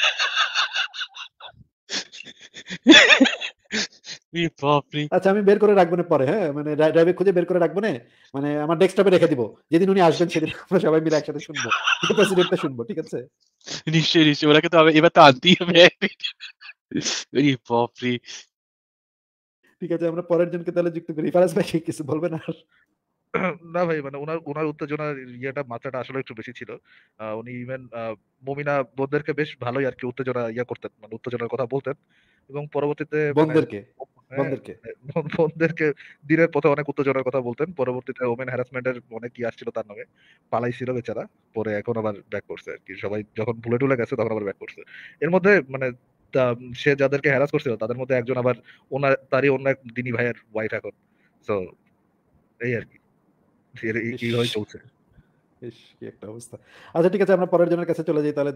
Speaker 2: আচ্ছা আমি বের করে রাখবো না পরে হ্যাঁ মানে ড্রাইভে খুঁজে বের করে রাখবো না মানে আমার ডেস্কটপে রেখে দিব যেদিন উনি আসবেন সেদিন আমরা সবাই মিলে একসাথে শুনবো প্রেসিডেন্টটা শুনবো ঠিক আছে
Speaker 1: নিশ্চয়ই নিশ্চয়ই ওনাকে কিন্তু এবার তো আনতেই হবে বাপরে
Speaker 2: ঠিক আছে আমরা পরের জনকে তাহলে যুক্ত করি ফারাজ ভাই কিছু বলবেন আর
Speaker 3: না ভাই মানে ওনার ওনার উত্তেজনার ইয়েটা মাত্রাটা আসলে একটু বেশি ছিল উনি ইভেন মমিনা বোনদেরকে বেশ ভালোই আর কি উত্তেজনা ইয়া করতেন মানে উত্তেজনার কথা বলতেন এবং পরবর্তীতে মানে হ্যাঁ, হ্যাঁ, বোনদেরকে দিনের পথে অনেক উত্তেজনার কথা বলতেন পরবর্তীতে ওমেন হ্যারাসমেন্টের অনেক কি ইয়ে আসছিল তার নামে পালাইছিল বেচারা পরে এখন আবার ব্যাক করছে আর কি সবাই যখন ভুলে টুলে গেছে তখন আবার ব্যাক করছে এর মধ্যে মানে তা সে যাদেরকে হ্যারাস করছিল তাদের মধ্যে একজন আবার ওনার তারই অন্য এক দিনী ভাইয়ের ওয়াইফ এখন সো এই আর কি এইভাবে চলছে কি একটা অবস্থা
Speaker 2: আচ্ছা ঠিক আছে আমরা পরের জনের কাছে
Speaker 3: চলে যাই তাহলে